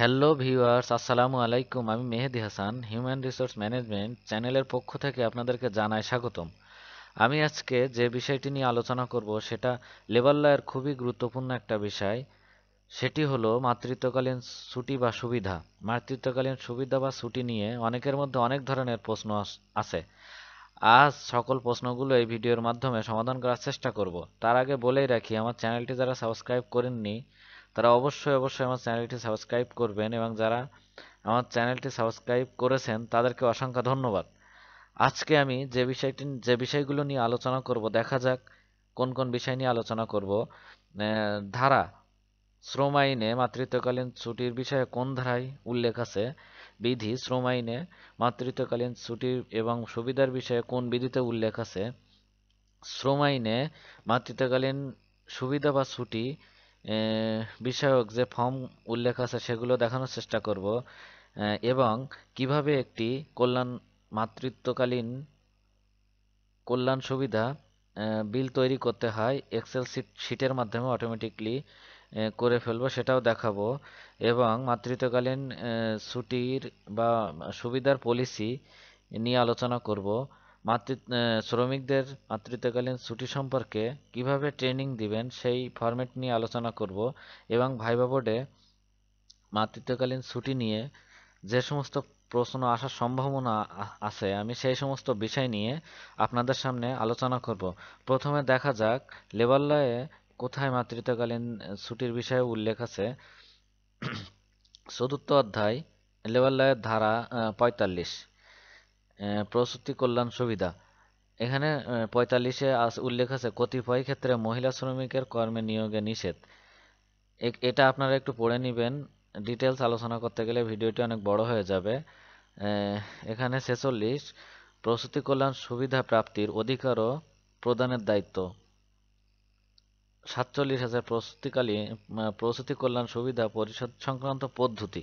hello viewers আসসালামু আলাইকুম আমি Mehedi Hasan human resource management চ্যানেলের পক্ষ থেকে আপনাদেরকে জানাই স্বাগতম আমি আজকে যে বিষয়টি নিয়ে আলোচনা করব সেটা লেবার লয়ের খুবই গুরুত্বপূর্ণ একটা বিষয় সেটি হলো মাতৃত্বকালীন ছুটি বা সুবিধা মাতৃত্বকালীন সুবিধা বা ছুটি নিয়ে অনেকের মধ্যে অনেক ধরনের প্রশ্ন আছে আজ সকল প্রশ্নগুলো এই ভিডিওর মাধ্যমে সমাধান করার চেষ্টা করব তার আগে বলেই রাখি আমার চ্যানেলটি যারা সাবস্ক্রাইব করেননি তারা অবশ্যই অবশ্যই আমার চ্যানেলটি সাবস্ক্রাইব করবেন এবং যারা আমার চ্যানেলটি সাবস্ক্রাইব করেছেন তাদেরকে অসংখ্য ধন্যবাদ আজকে আমি যে বিষয়টি যে বিষয়গুলো নিয়ে আলোচনা করব দেখা যাক কোন কোন বিষয় নিয়ে আলোচনা করব ধারা শ্রম আইনে মাতৃত্বকালীন ছুটির বিষয়ে কোন ধারায় উল্লেখ আছে বিধি শ্রম আইনে মাতৃত্বকালীন ছুটির এবং সুবিধার বিষয়ে কোন বিধিতে উল্লেখ আছে শ্রম আইনে মাতৃত্বকালীন সুবিধা বা ছুটি বিষয়ক যে ফর্ম উল্লেখ আছে সেগুলো দেখানোর চেষ্টা করব এবং কিভাবে একটি কল্যাণ মাতৃত্বকালীন কল্যাণ সুবিধা বিল তৈরি করতে হয় এক্সেল শিট শিটের মাধ্যমে অটোমেটিকলি করে ফেলবো সেটাও দেখাবো এবং মাতৃত্বকালীন ছুটির বা সুবিধার পলিসি নিয়ে আলোচনা করব মাতৃ শ্রমিকদের মাতৃত্বকালীন ছুটি সম্পর্কে কিভাবে ট্রেনিং দিবেন সেই ফরম্যাট নিয়ে আলোচনা করব এবং ভাইবা বোর্ডে মাতৃত্বকালীন ছুটি নিয়ে যে সমস্ত প্রশ্ন আসার সম্ভাবনা আছে আমি সেই সমস্ত বিষয় নিয়ে আপনাদের সামনে আলোচনা করব প্রথমে দেখা যাক লেবার লয়ে কোথায় মাতৃত্বকালীন ছুটির বিষয়ে উল্লেখ আছে চতুর্থ অধ্যায় লেবার লয়ের ধারা পঁয়তাল্লিশ প্রসূতি কল্যাণ সুবিধা এখানে পঁয়তাল্লিশে আস উল্লেখ আছে কতিপয় ক্ষেত্রে মহিলা শ্রমিকের কর্মে নিয়োগে নিষেধ এটা আপনারা একটু পড়ে নেবেন ডিটেলস আলোচনা করতে গেলে ভিডিওটি অনেক বড় হয়ে যাবে এখানে ছেচল্লিশ প্রসূতি কল্যাণ সুবিধা প্রাপ্তির অধিকারও প্রদানের দায়িত্ব সাতচল্লিশ হাজার প্রসূতিকালীন প্রসূতি কল্যাণ সুবিধা পরিষদ সংক্রান্ত পদ্ধতি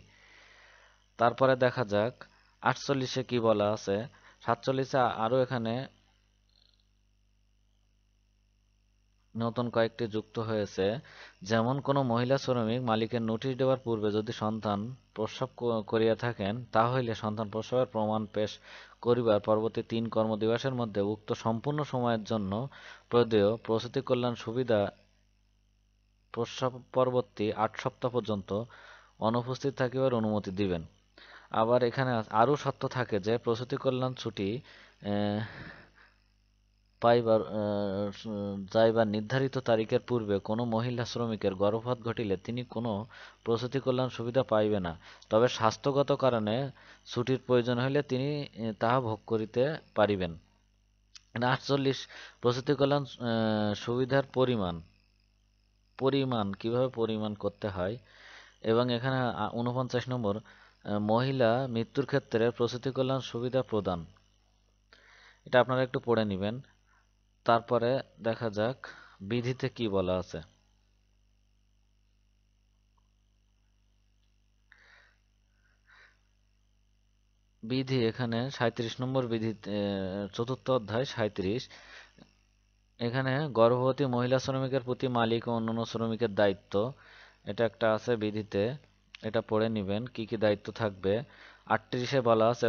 তারপরে দেখা যাক আটচল্লিশে কি বলা আছে সাতচল্লিশে আরও এখানে নতুন কয়েকটি যুক্ত হয়েছে যেমন কোনো মহিলা শ্রমিক মালিকের নোটিশ দেওয়ার পূর্বে যদি সন্তান প্রসব করিয়া থাকেন তাহলে সন্তান প্রসবের প্রমাণ পেশ করিবার পরবর্তী তিন কর্মদিবসের মধ্যে উক্ত সম্পূর্ণ সময়ের জন্য প্রদেয় প্রসূতি কল্যাণ সুবিধা প্রসব পরবর্তী আট সপ্তাহ পর্যন্ত অনুপস্থিত থাকিবার অনুমতি দিবেন আবার এখানে আরও সত্য থাকে যে প্রসূতি কল্যাণ ছুটি পাইবার যাইবার নির্ধারিত তারিখের পূর্বে কোনো মহিলা শ্রমিকের গর্ভপাত ঘটিলে তিনি কোনো প্রসূতি কল্যাণ সুবিধা পাইবে না তবে স্বাস্থ্যগত কারণে ছুটির প্রয়োজন হইলে তিনি তাহা ভোগ করিতে পারিবেন আটচল্লিশ প্রসূতি কল্যাণ সুবিধার পরিমাণ পরিমাণ কিভাবে পরিমাণ করতে হয় এবং এখানে উনপঞ্চাশ নম্বর মহিলা মৃত্যুর ক্ষেত্রে প্রসূতি কল্যাণ সুবিধা প্রদান এটা আপনারা একটু পড়ে নেবেন তারপরে দেখা যাক বিধিতে কি বলা আছে বিধি এখানে সাঁত্রিশ নম্বর বিধি চতুর্থ অধ্যায় সাঁত্রিশ এখানে গর্ভবতী মহিলা শ্রমিকের প্রতি মালিক ও অন্যান্য শ্রমিকের দায়িত্ব এটা একটা আছে বিধিতে এটা পড়ে নেবেন কি কি দায়িত্ব থাকবে আটত্রিশে বলা আছে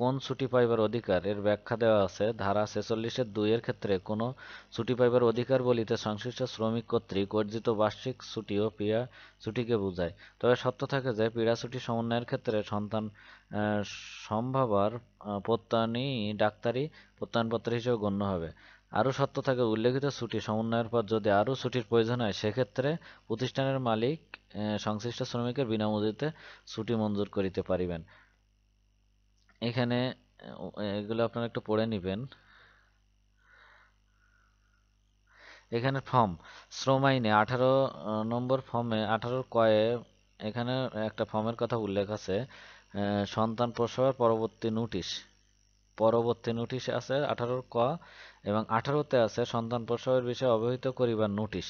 কোন ছুটি পাইবার অধিকার এর ব্যাখ্যা দেওয়া আছে ধারা ছেচল্লিশের দুইয়ের ক্ষেত্রে কোনো ছুটি পাইবার অধিকার বলিতে সংশ্লিষ্ট শ্রমিক কর্তৃক অর্জিত বার্ষিক ছুটি ও পীড়া ছুটিকে বোঝায় তবে সত্য থাকে যে পীড়া ছুটি সমন্বয়ের ক্ষেত্রে সন্তান সম্ভাবার প্রত্যয়নই ডাক্তারি প্রত্যয়নপত্র হিসেবে গণ্য হবে আরও শর্ত থাকে উল্লেখিত ছুটি সমন্বয়ের পর যদি আরও ছুটির প্রয়োজন হয় সেক্ষেত্রে প্রতিষ্ঠানের মালিক সংশ্লিষ্ট শ্রমিকের বিনামূল্যে ছুটি মঞ্জুর করিতে পারিবেন এখানে এগুলো আপনারা একটু পড়ে নেবেন এখানে ফর্ম শ্রম আইনে আঠারো নম্বর ফর্মে আঠারো কয়ে এখানে একটা ফর্মের কথা উল্লেখ আছে সন্তান প্রসবের পরবর্তী নোটিশ পরবর্তী নোটিশ আছে আঠারোর ক এবং আঠারোতে আছে সন্তান প্রসবের বিষয়ে অবহিত করিবার নোটিশ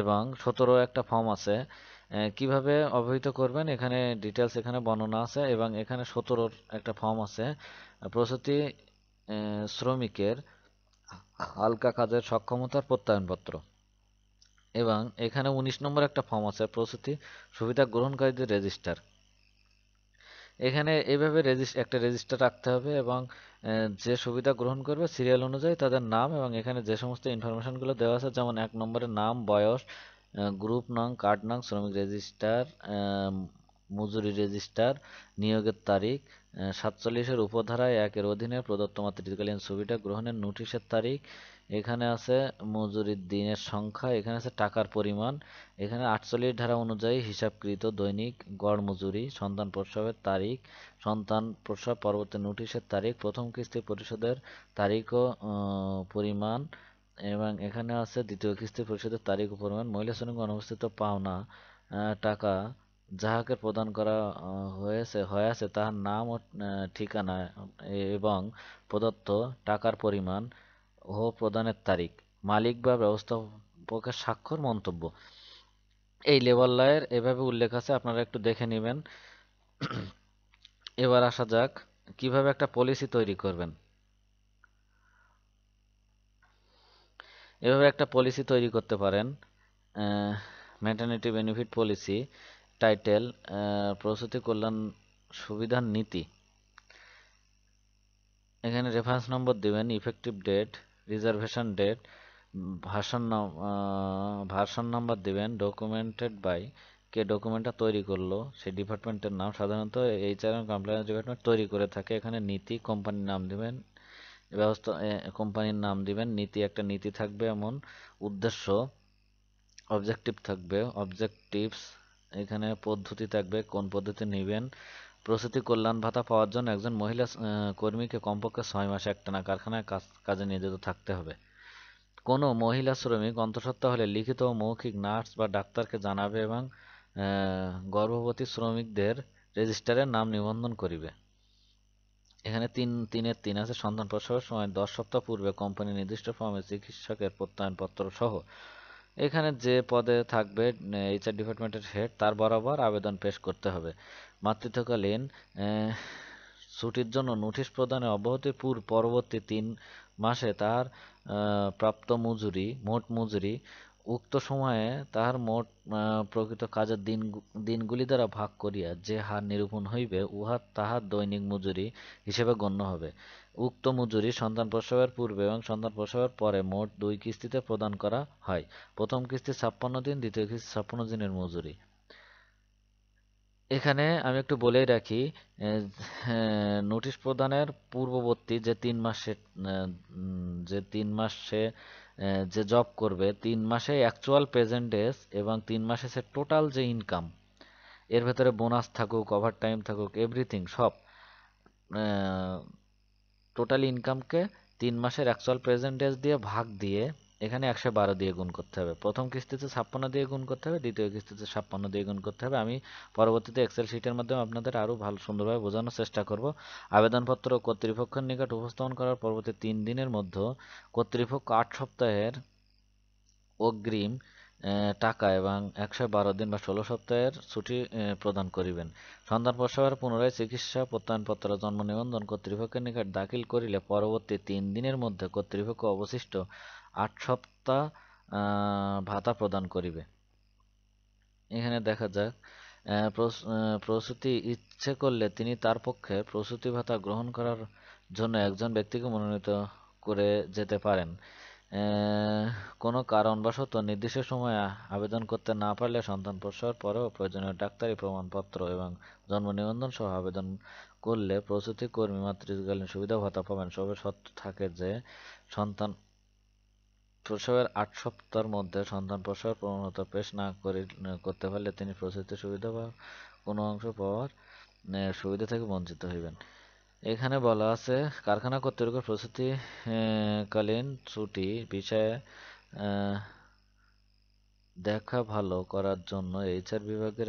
এবং সতেরো একটা ফর্ম আছে কিভাবে অবহিত করবেন এখানে ডিটেলস এখানে বর্ণনা আছে এবং এখানে সতেরোর একটা ফর্ম আছে প্রসূতি শ্রমিকের হালকা কাজের সক্ষমতার প্রত্যয়নপত্র এবং এখানে ১৯ নম্বর একটা ফর্ম আছে প্রসূতি সুবিধা গ্রহণকারীদের রেজিস্টার এখানে এভাবে রেজিস্ট একটা রেজিস্টার রাখতে হবে এবং যে সুবিধা গ্রহণ করবে সিরিয়াল অনুযায়ী তাদের নাম এবং এখানে যে সমস্ত ইনফরমেশনগুলো দেওয়া আছে যেমন এক নম্বরের নাম বয়স গ্রুপ নং কার্ড নং শ্রমিক রেজিস্টার মজুরি রেজিস্টার নিয়োগের তারিখ সাতচল্লিশের উপধারায় একের অধীনে প্রদত্ত মাতৃত্বকালীন সুবিধা গ্রহণের নোটিশের তারিখ এখানে আছে মজুরির দিনের সংখ্যা এখানে আছে টাকার পরিমাণ এখানে আটচল্লিশ ধারা অনুযায়ী হিসাবকৃত দৈনিক গড় মজুরি সন্তান প্রসবের তারিখ সন্তান প্রসব পরবর্তী নোটিশের তারিখ প্রথম কিস্তি পরিশোধের তারিখ ও পরিমাণ এবং এখানে আছে দ্বিতীয় কিস্তি পরিশোধের তারিখ ও পরিমাণ মহিলা শ্রমিক অনুপস্থিত পাওনা টাকা যাহাকে প্রদান করা হয়েছে হয়েছে তাহার নাম ও ঠিকানা এবং প্রদত্ত টাকার পরিমাণ ও প্রদানের তারিখ মালিক বা ব্যবস্থাপকের স্বাক্ষর মন্তব্য এই লেবার লয়ের এভাবে উল্লেখ আছে আপনারা একটু দেখে নেবেন এবার আসা যাক কিভাবে একটা পলিসি তৈরি করবেন এভাবে একটা পলিসি তৈরি করতে পারেন ম্যাটার্নিটি বেনিফিট পলিসি টাইটেল প্রসূতি কল্যাণ সুবিধার নীতি এখানে রেফারেন্স নম্বর দিবেন effective date reservation date version version number দেবেন ডকুমেন্টেড বাই কে ডকুমেন্টটা তৈরি করলো সেই ডিপার্টমেন্টের নাম সাধারণত এইচআর এন্ড কমপ্লায়েন্স ডিপার্টমেন্ট তৈরি করে থাকে এখানে নীতি কোম্পানির নাম দেবেন ব্যবস্থা কোম্পানির নাম দিবেন নীতি একটা নীতি থাকবে এমন উদ্দেশ্য অবজেক্টিভ থাকবে অবজেক্টিভস এখানে পদ্ধতি থাকবে কোন পদ্ধতি নেবেন প্রসূতি কল্যাণ ভাতা পাওয়ার জন্য একজন মহিলা কর্মীকে কমপক্ষে ছয় মাস একটানা কারখানায় কাজ কাজে নিয়োজিত থাকতে হবে কোনো মহিলা শ্রমিক অন্তঃসত্ত্বা হলে লিখিত ও মৌখিক নার্স বা ডাক্তারকে জানাবে এবং গর্ভবতী শ্রমিকদের রেজিস্টারে নাম নিবন্ধন করিবে এখানে তিন তিনের তিন আছে সন্তান প্রসবের সময় দশ সপ্তাহ পূর্বে কোম্পানি নির্দিষ্ট ফর্মে চিকিৎসকের প্রত্যয়নপত্র সহ এখানে যে পদে থাকবে এইচআর ডিপার্টমেন্টের হেড তার বরাবর আবেদন পেশ করতে হবে মাতৃত্বকালীন ছুটির জন্য নোটিশ প্রদানের অব্যাহতির পূর্ব পরবর্তী তিন মাসে তাহার প্রাপ্ত মজুরি মোট মজুরি উক্ত সময়ে তাহার মোট প্রকৃত কাজের দিন দিনগুলি দ্বারা ভাগ করিয়া যে হার নিরূপণ হইবে উহা তাহার দৈনিক মজুরি হিসেবে গণ্য হবে উক্ত মজুরি সন্তান প্রসবের পূর্বে এবং সন্তান প্রসবের পরে মোট দুই কিস্তিতে প্রদান করা হয় প্রথম কিস্তি ছাপ্পান্ন দিন দ্বিতীয় কিস্তি ছাপ্পান্ন দিনের মজুরি এখানে আমি একটু বলেই রাখি নোটিশ প্রদানের পূর্ববর্তী যে তিন মাসে যে তিন মাসে যে জব করবে তিন মাসে অ্যাকচুয়াল প্রেজেন্টেস এবং তিন মাসে সে টোটাল যে ইনকাম এর ভেতরে বোনাস থাকুক ওভার টাইম থাকুক এভরিথিং সব টোটাল ইনকামকে তিন মাসের অ্যাকচুয়াল প্রেজেন্টেজ দিয়ে ভাগ দিয়ে এখানে একশো বারো দিয়ে গুণ করতে হবে প্রথম কিস্তিতে ছাপ্পান্ন দিয়ে গুণ করতে হবে দ্বিতীয় কিস্তিতে ছাপ্পান্ন দিয়ে গুণ করতে হবে আমি পরবর্তীতে এক্সেল শিটের মাধ্যমে আপনাদের আরও ভালো সুন্দরভাবে বোঝানোর চেষ্টা করব আবেদনপত্র কর্তৃপক্ষের নিকট উপস্থাপন করার পরবর্তী তিন দিনের মধ্যে কর্তৃপক্ষ আট সপ্তাহের অগ্রিম টাকা এবং একশো বারো দিন বা ষোলো সপ্তাহের ছুটি প্রদান করিবেন সন্তান প্রসবের পুনরায় চিকিৎসা প্রত্যয়নপত্র জন্ম নিবন্ধন কর্তৃপক্ষের নিকট দাখিল করিলে পরবর্তী তিন দিনের মধ্যে কর্তৃপক্ষ অবশিষ্ট আট সপ্তাহ ভাতা প্রদান করিবে এখানে দেখা যাক প্রসূতি ইচ্ছে করলে তিনি তার পক্ষে প্রসূতি ভাতা গ্রহণ করার জন্য একজন ব্যক্তিকে মনোনীত করে যেতে পারেন কোনো কারণবশত নির্দিষ্ট সময়ে আবেদন করতে না পারলে সন্তান প্রসার পরেও প্রয়োজনীয় ডাক্তারি প্রমাণপত্র এবং জন্ম নিবন্ধন সহ আবেদন করলে প্রসূতি কর্মী মাতৃকালীন সুবিধা ভাতা পাবেন সবে সত্য থাকে যে সন্তান প্রসবের আট সপ্তাহের মধ্যে সন্তান প্রসবের প্রবণতা পেশ না করি করতে পারলে তিনি প্রসূতি সুবিধা বা কোনো অংশ পাওয়ার সুবিধা থেকে বঞ্চিত হইবেন এখানে বলা আছে কারখানা কর্তৃপক্ষ প্রসূতিকালীন ছুটি বিষয়ে দেখা ভালো করার জন্য এইচআর বিভাগের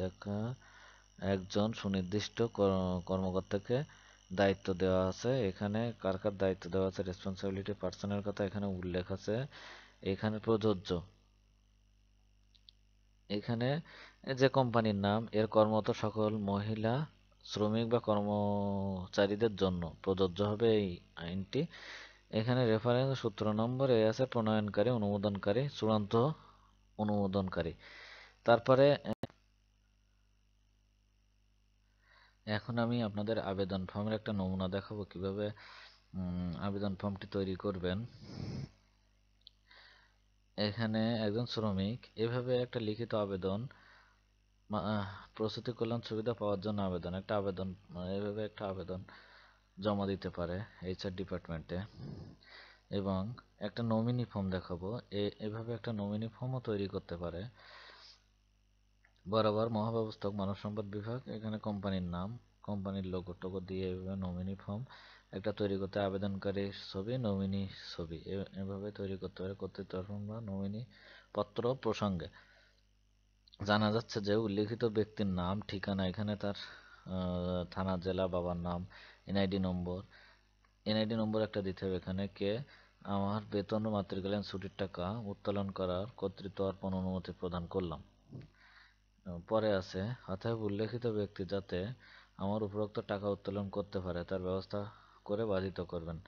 দেখা একজন সুনির্দিষ্ট কর্মকর্তাকে দায়িত্ব দেওয়া আছে এখানে কার কার দায়িত্ব দেওয়া আছে রেসপন্সিবিলিটি পার্সনের কথা এখানে উল্লেখ আছে এখানে প্রযোজ্য এখানে যে কোম্পানির নাম এর কর্মরত সকল মহিলা শ্রমিক বা কর্মচারীদের জন্য প্রযোজ্য হবে এই আইনটি এখানে রেফারেন্স সূত্র নম্বর এ আছে প্রণয়নকারী অনুমোদনকারী চূড়ান্ত অনুমোদনকারী তারপরে এখন আমি আপনাদের আবেদন ফর্মের একটা নমুনা দেখাবো কিভাবে আবেদন ফর্মটি তৈরি করবেন এখানে একজন শ্রমিক এভাবে একটা লিখিত আবেদন প্রস্তুতি কল্যাণ সুবিধা পাওয়ার জন্য আবেদন একটা আবেদন মানে এভাবে একটা আবেদন জমা দিতে পারে এইচআর ডিপার্টমেন্টে এবং একটা নমিনি ফর্ম দেখাবো এভাবে একটা নমিনি ফর্মও তৈরি করতে পারে বরাবর মহাব্যবস্থাপক মানব সম্পদ বিভাগ এখানে কোম্পানির নাম কোম্পানির লোগো টোগো দিয়ে এভাবে নমিনি ফর্ম একটা তৈরি করতে আবেদনকারী ছবি নমিনি ছবি এভাবে তৈরি করতে পারে কর্তৃত্ব বা নমিনি পত্র প্রসঙ্গে জানা যাচ্ছে যে উল্লেখিত ব্যক্তির নাম ঠিকানা এখানে তার থানা জেলা বাবার নাম এনআইডি নম্বর এনআইডি নম্বর একটা দিতে হবে এখানে কে আমার বেতন ও মাতৃকালীন ছুটির টাকা উত্তোলন করার কর্তৃত্ব অর্পণ অনুমতি প্রদান করলাম পরে আছে অতএব উল্লেখিত ব্যক্তি যাতে আমার উপরোক্ত টাকা উত্তোলন করতে পারে তার ব্যবস্থা করে বাধিত করবেন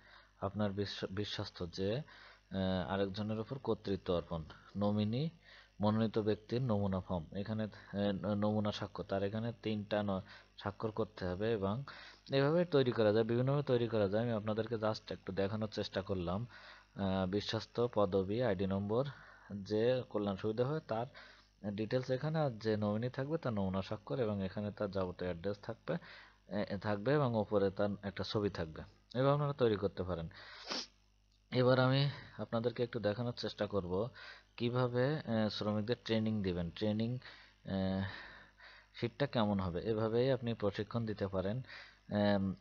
আপনার বিশ্বস্ত যে আরেকজনের উপর কর্তৃত্ব অর্পণ নমিনি মনোনীত ব্যক্তির নমুনা ফর্ম এখানে নমুনা স্বাক্ষর তার এখানে তিনটা স্বাক্ষর করতে হবে এবং এভাবে তৈরি করা যায় বিভিন্নভাবে তৈরি করা যায় আমি আপনাদেরকে জাস্ট একটু দেখানোর চেষ্টা করলাম বিশ্বস্ত পদবি আইডি নম্বর যে কল্যাণ সুবিধা হয় তার ডিটেলস এখানে আর যে নমিনি থাকবে তার নমুনা স্বাক্ষর এবং এখানে তার যাবতীয় অ্যাড্রেস থাকবে থাকবে এবং ওপরে তার একটা ছবি থাকবে এবার আপনারা তৈরি করতে পারেন এবার আমি আপনাদেরকে একটু দেখানোর চেষ্টা করব কিভাবে শ্রমিকদের ট্রেনিং দিবেন ট্রেনিং শীতটা কেমন হবে এভাবেই আপনি প্রশিক্ষণ দিতে পারেন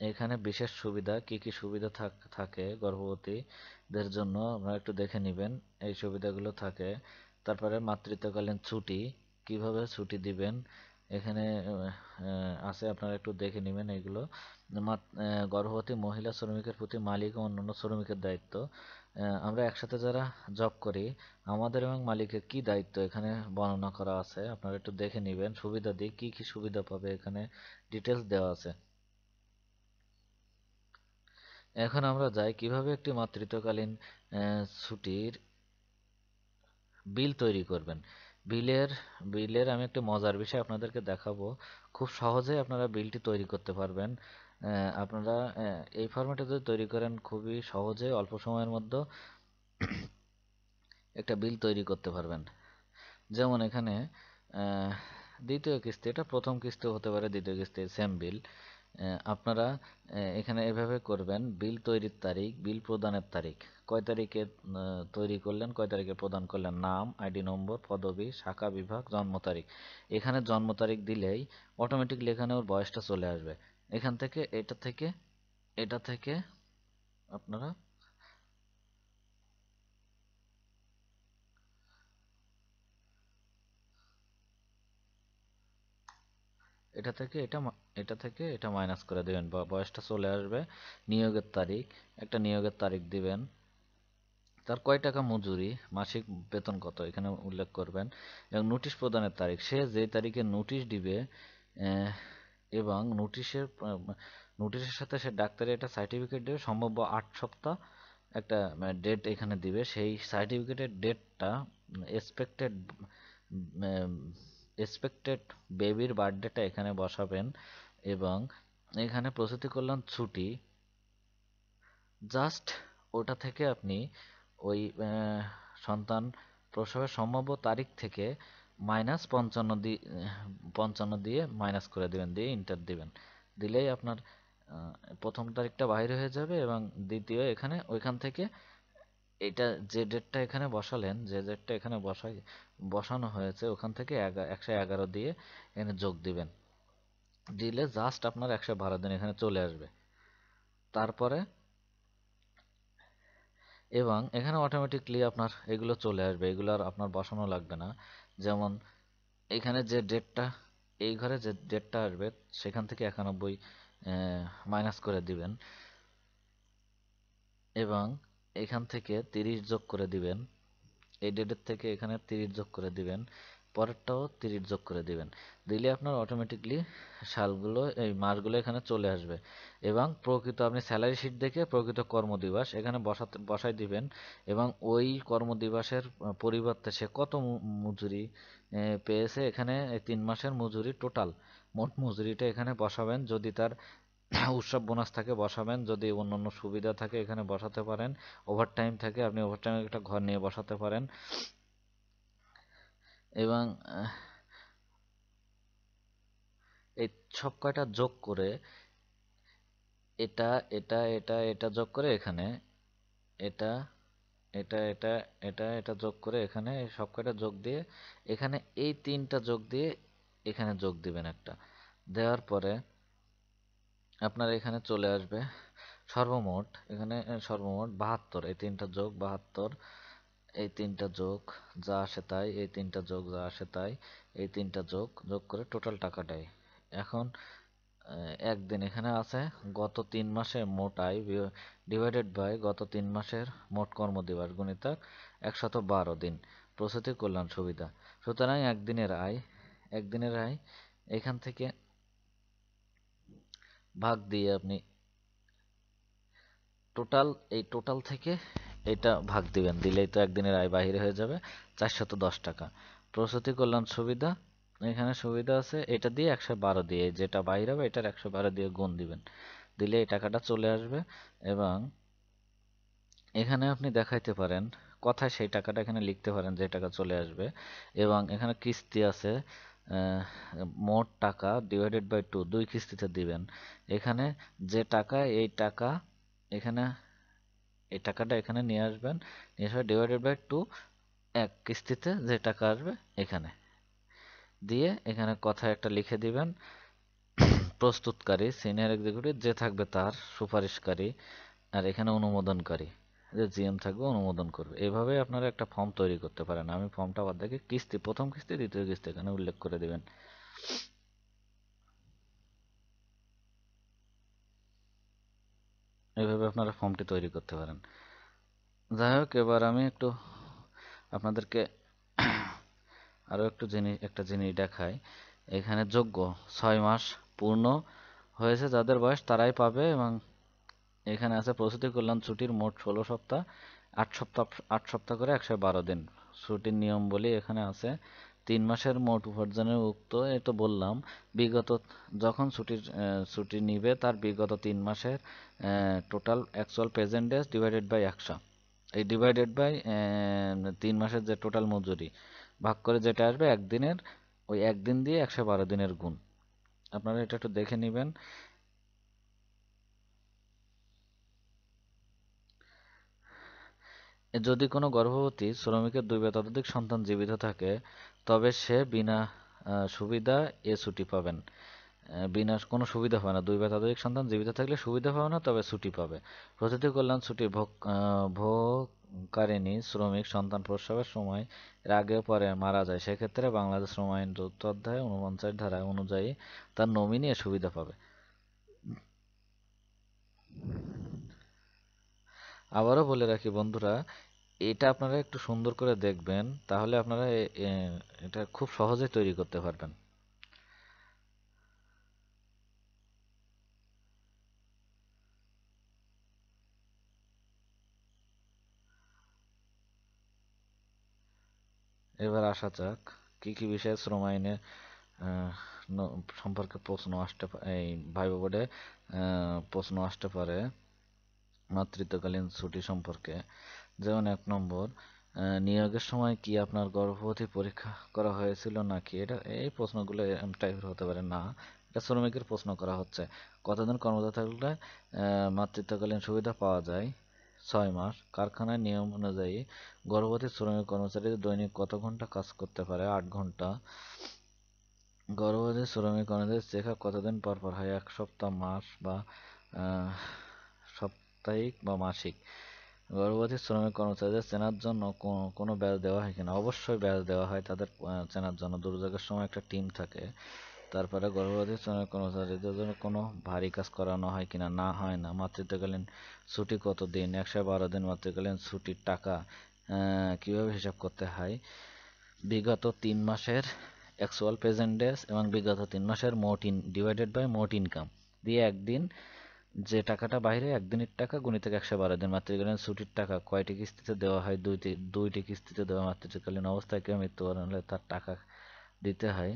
এখানে বিশেষ সুবিধা কি কি সুবিধা থাকে গর্ভবতীদের জন্য আপনারা একটু দেখে নেবেন এই সুবিধাগুলো থাকে তারপরে মাতৃত্বকালীন ছুটি কিভাবে ছুটি দিবেন এখানে আছে আপনারা একটু দেখে নেবেন এগুলো গর্ভবতী মহিলা শ্রমিকের প্রতি মালিক ও অন্যান্য শ্রমিকের দায়িত্ব আমরা একসাথে যারা জব করি আমাদের এবং মালিকের কি দায়িত্ব এখানে বর্ণনা করা আছে আপনারা একটু দেখে নেবেন সুবিধা দিয়ে কী কী সুবিধা পাবে এখানে ডিটেলস দেওয়া আছে এখন আমরা যাই কিভাবে একটি মাতৃত্বকালীন ছুটির বিল তৈরি করবেন বিলের বিলের আমি একটি মজার বিষয় আপনাদেরকে দেখাবো খুব সহজেই আপনারা বিলটি তৈরি করতে পারবেন আপনারা এই ফর্মেটে যদি তৈরি করেন খুবই সহজে অল্প সময়ের মধ্যে একটা বিল তৈরি করতে পারবেন যেমন এখানে দ্বিতীয় কিস্তি এটা প্রথম কিস্তি হতে পারে দ্বিতীয় কিস্তি সেম বিল আপনারা এখানে এভাবে করবেন বিল তৈরির তারিখ বিল প্রদানের তারিখ কয় তারিখে তৈরি করলেন কয় তারিখে প্রদান করলেন নাম আইডি নম্বর পদবি শাখা বিভাগ জন্ম তারিখ এখানে জন্ম তারিখ দিলেই অটোমেটিক লেখানে ওর বয়সটা চলে আসবে এখান থেকে এটা থেকে এটা থেকে আপনারা এটা থেকে এটা এটা থেকে এটা মাইনাস করে দেবেন বয়সটা চলে আসবে নিয়োগের তারিখ একটা নিয়োগের তারিখ দিবেন তার কয় টাকা মজুরি মাসিক বেতন কত এখানে উল্লেখ করবেন এবং নোটিশ প্রদানের তারিখ সে যে তারিখে নোটিশ দিবে এবং নোটিশের নোটিশের সাথে সে ডাক্তারের একটা সার্টিফিকেট দেবে সম্ভাব্য আট সপ্তাহ একটা ডেট মানে, এখানে দিবে সেই সার্টিফিকেটের ডেটটা এক্সপেক্টেড এক্সপেক্টেড বেবির বার্থডেটা এখানে বসাবেন এবং এখানে প্রসূতি কল্যাণ ছুটি জাস্ট ওটা থেকে আপনি ওই সন্তান প্রসবের সম্ভাব্য তারিখ থেকে মাইনাস পঞ্চান্ন দিয়ে পঞ্চান্ন দিয়ে মাইনাস করে দেবেন দিয়ে ইন্টার দিবেন দিলেই আপনার প্রথম তারিখটা বাহির হয়ে যাবে এবং দ্বিতীয় এখানে ওইখান থেকে এটা যে ডেটটা এখানে বসালেন যে ডেটটা এখানে বসাই বসানো হয়েছে ওখান থেকে একশো এগারো দিয়ে এখানে যোগ দিবেন দিলে জাস্ট আপনার একশো বারো দিন এখানে চলে আসবে তারপরে এবং এখানে অটোমেটিকলি আপনার এগুলো চলে আসবে এগুলো আর আপনার বসানো লাগবে না যেমন এখানে যে ডেটটা এই ঘরে যে ডেটটা আসবে সেখান থেকে একানব্বই মাইনাস করে দিবেন এবং এখান থেকে তিরিশ যোগ করে দিবেন এই ডেটের থেকে এখানে তিরিশ যোগ করে দিবেন পরেরটাও তিরিশ যোগ করে দিবেন দিলে আপনার অটোমেটিকলি সালগুলো এই মাসগুলো এখানে চলে আসবে এবং প্রকৃত আপনি স্যালারি শিট দেখে প্রকৃত দিবস এখানে বসাতে বসাই দিবেন এবং ওই দিবসের পরিবর্তে সে কত মজুরি পেয়েছে এখানে তিন মাসের মজুরি টোটাল মোট মজুরিটা এখানে বসাবেন যদি তার উৎসব বোনাস থাকে বসাবেন যদি অন্যান্য সুবিধা থাকে এখানে বসাতে পারেন ওভারটাইম থাকে আপনি ওভারটাইম একটা ঘর নিয়ে বসাতে পারেন এবং এই সব কয়টা যোগ করে এটা এটা এটা এটা যোগ করে এখানে এটা এটা এটা এটা এটা যোগ করে এখানে সব কয়টা যোগ দিয়ে এখানে এই তিনটা যোগ দিয়ে এখানে যোগ দিবেন একটা দেওয়ার পরে আপনার এখানে চলে আসবে সর্বমোট এখানে সর্বমোট বাহাত্তর এই তিনটা যোগ বাহাত্তর এই তিনটা যোগ যা আসে তাই এই তিনটা যোগ যা আসে তাই এই তিনটা যোগ যোগ করে টোটাল টাকা দেয় এখন একদিন এখানে আছে গত তিন মাসে মোট আয় ডিভাইডেড বাই গত তিন মাসের মোট কর্ম দিবস গুণিতক একশত বারো দিন প্রসূতি কল্যাণ সুবিধা সুতরাং একদিনের আয় একদিনের আয় এখান থেকে ভাগ দিয়ে আপনি টোটাল এই টোটাল থেকে এটা ভাগ দিবেন দিলেই তো একদিনের আয় বাহির হয়ে যাবে চারশত দশ টাকা প্রসূতি কল্যাণ সুবিধা এখানে সুবিধা আছে এটা দিয়ে একশো বারো দিয়ে যেটা বাইর হবে এটার একশো বারো দিয়ে গুণ দিবেন দিলে এই টাকাটা চলে আসবে এবং এখানে আপনি দেখাইতে পারেন কথা সেই টাকাটা এখানে লিখতে পারেন যে টাকা চলে আসবে এবং এখানে কিস্তি আছে মোট টাকা ডিভাইডেড বাই টু দুই কিস্তিতে দিবেন এখানে যে টাকা এই টাকা এখানে এই টাকাটা এখানে নিয়ে আসবেন নিয়ে আসবে ডিভাইডেড বাই টু এক কিস্তিতে যে টাকা আসবে এখানে দিয়ে এখানে কথা একটা লিখে দিবেন প্রস্তুতকারী সিনিয়র এক্সিকিউটিভ যে থাকবে তার সুপারিশকারী আর এখানে অনুমোদনকারী যে জিএম থাকবে অনুমোদন করবে এভাবে আপনারা একটা ফর্ম তৈরি করতে পারেন আমি ফর্মটা বাদ দেখে কিস্তি প্রথম কিস্তি দ্বিতীয় কিস্তি এখানে উল্লেখ করে দেবেন এইভাবে আপনারা ফর্মটি তৈরি করতে পারেন যাই হোক এবার আমি একটু আপনাদেরকে আরও একটু জিনিস একটা জিনিস দেখাই এখানে যোগ্য ছয় মাস পূর্ণ হয়েছে যাদের বয়স তারাই পাবে এবং এখানে আছে প্রস্তুতি কল্যাণ ছুটির মোট ষোলো সপ্তাহ আট সপ্তাহ আট সপ্তাহ করে একশো বারো দিন ছুটির নিয়ম বলি এখানে আছে তিন মাসের মোট উপার্জনের উক্ত এ তো বললাম বিগত যখন ছুটির ছুটি নিবে তার বিগত তিন মাসের total actual present days divided by একশো এই ডিভাইডেড বাই তিন মাসের যে টোটাল মজুরি ভাগ করে যেটা আসবে একদিনের ওই একদিন দিয়ে একশো বারো দিনের গুণ আপনারা এটা একটু দেখে নেবেন যদি কোনো গর্ভবতী শ্রমিকের দুই বা ততোধিক সন্তান জীবিত থাকে তবে সে বিনা সুবিধা এ ছুটি পাবেন বিনা কোনো সুবিধা হবে না দুই বা ততোধিক সন্তান জীবিত থাকলে সুবিধা পাবে না তবে ছুটি পাবে প্রতিটি কল্যাণ ছুটি ভোগ ভোগকারিণী শ্রমিক সন্তান প্রসবের সময় এর আগে পরে মারা যায় সেক্ষেত্রে বাংলাদেশ শ্রম আইন অধ্যায় উনপঞ্চাশ ধারা অনুযায়ী তার নমিনি সুবিধা পাবে আবারও বলে রাখি বন্ধুরা এটা আপনারা একটু সুন্দর করে দেখবেন তাহলে আপনারা এটা খুব সহজে তৈরি করতে পারবেন এবার আসা যাক কি কি বিষয়ে শ্রম আইনে সম্পর্কে প্রশ্ন আসতে এই ভাইব বোর্ডে প্রশ্ন আসতে পারে মাতৃত্বকালীন ছুটি সম্পর্কে যেমন এক নম্বর নিয়োগের সময় কি আপনার গর্ভবতী পরীক্ষা করা হয়েছিল নাকি এটা এই প্রশ্নগুলো এরম টাইপের হতে পারে না এটা শ্রমিকের প্রশ্ন করা হচ্ছে কতদিন কর্মরত থাকলে মাতৃত্বকালীন সুবিধা পাওয়া যায় ছয় মাস কারখানার নিয়ম অনুযায়ী গর্ভবতী শ্রমিক কর্মচারী দৈনিক কত ঘন্টা কাজ করতে পারে আট ঘন্টা গর্ভবতী শ্রমিক কর্মচারী চেক আপ কতদিন পর পর হয় এক সপ্তাহ মাস বা সাপ্তাহিক বা মাসিক গর্ভবতী শ্রমিক কর্মচারীদের চেনার জন্য কোনো ব্যাজ দেওয়া হয় কিনা অবশ্যই ব্যাজ দেওয়া হয় তাদের চেনার জন্য দুর্যোগের সময় একটা টিম থাকে তারপরে গর্ভবতী শ্রমিক কর্মচারীদের জন্য কোনো ভারী কাজ করানো হয় কিনা না হয় না মাতৃত্বকালীন ছুটি কত দিন একশো বারো দিন মাতৃত্বকালীন ছুটির টাকা কীভাবে হিসাব করতে হয় বিগত তিন মাসের অ্যাকচুয়াল প্রেজেন্ট ডেস এবং বিগত তিন মাসের মোট ইন ডিভাইডেড বাই মোট ইনকাম দিয়ে একদিন যে টাকাটা বাইরে একদিনের টাকা গণিতক একশো বারো দিন মাতৃকালীন ছুটির টাকা কয়টি কিস্তিতে দেওয়া হয় দুইটি দুইটি কিস্তিতে দেওয়া মাতৃকালীন অবস্থায় কেউ মৃত্যুবরণ হলে তার টাকা দিতে হয়